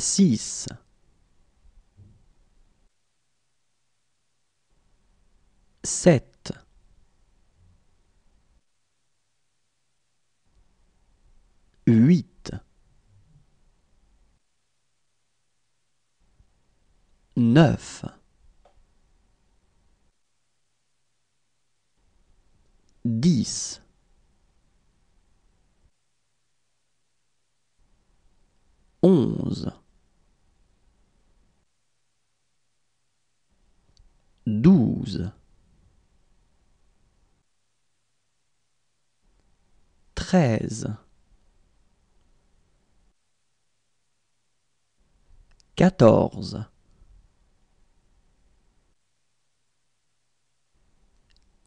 6 7 8 9 10 11 12 13 14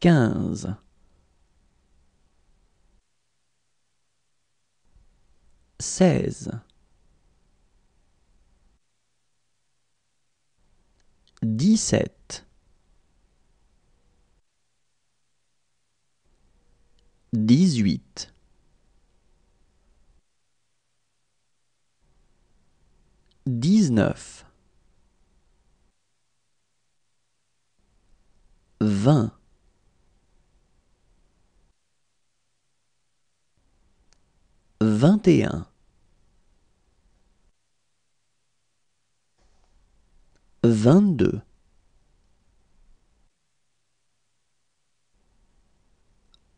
15 16 17 18 19 20 21 22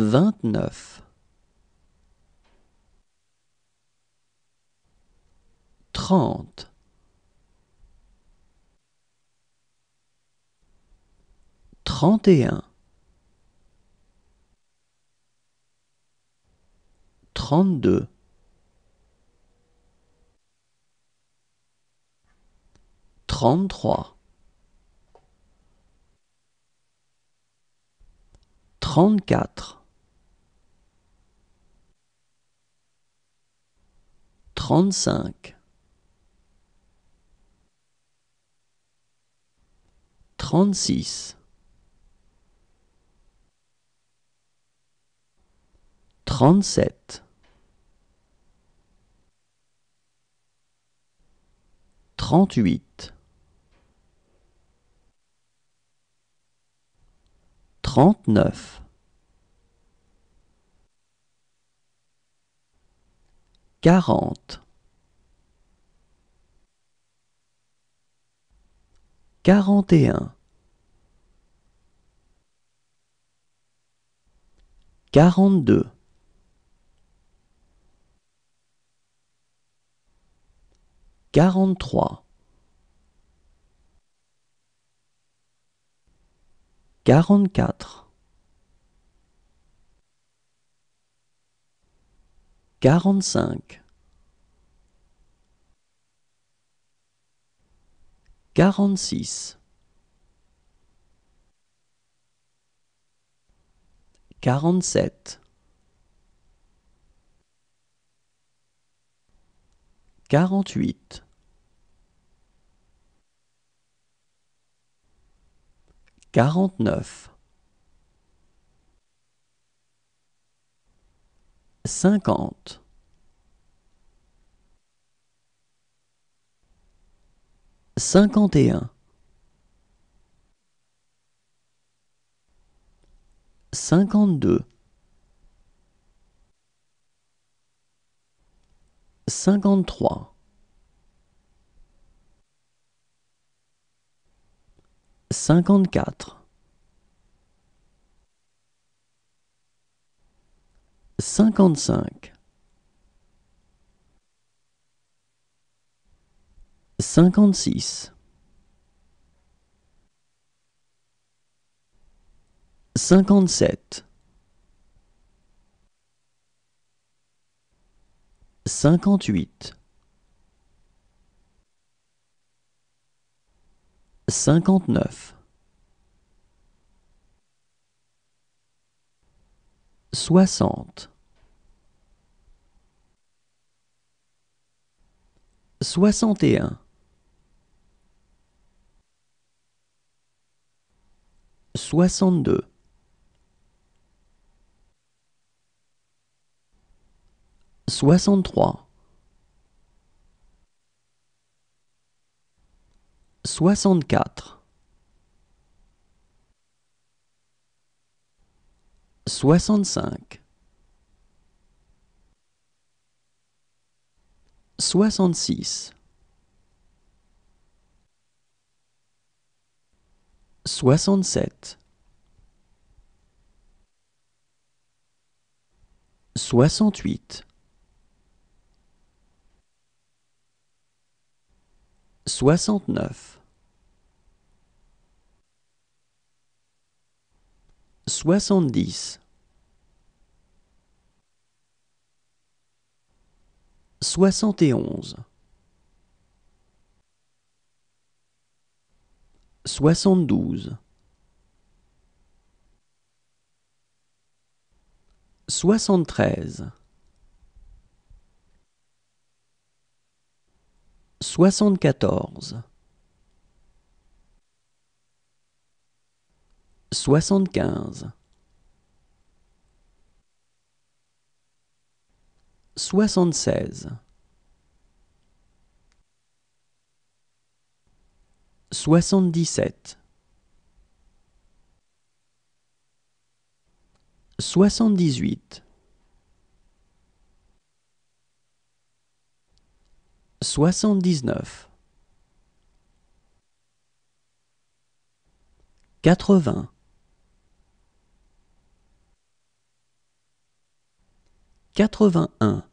29 30 31 32 33 34 35 36 37 38 39 quarante. Quarante et un. Quarante-deux. Quarante-trois. Quarante-quatre. Quarante-cinq. Quarante-six. Quarante-sept. Quarante-huit. Quarante-neuf. cinquante. Cinquante et un. Cinquante-deux. Cinquante-trois. Cinquante-quatre. 55 56 57 58 59 soixante. Soixante et un. Soixante-deux. Soixante-trois. Soixante-quatre. soixante-cinq, soixante-six, soixante-sept, soixante-huit, soixante-neuf. soixante-dix 71 72 73 74 75 76 77 78 79 80 81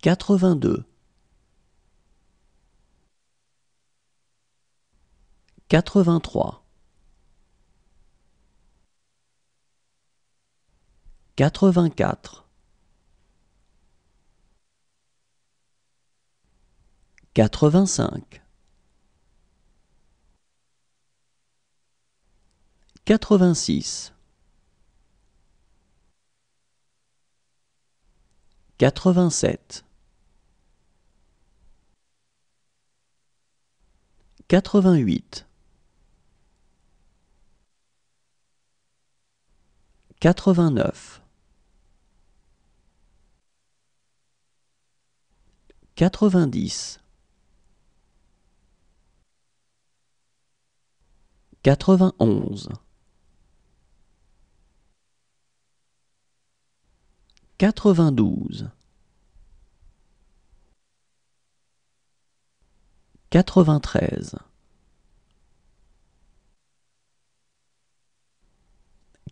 82 83 84 85 86 87 88 89 90 91 92 quatre-vingt-treize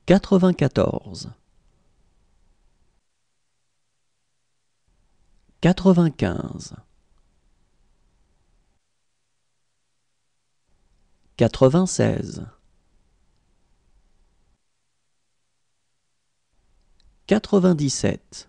quatre-vingt-quatorze quatre-vingt-quinze quatre-vingt-seize quatre-vingt-dix-sept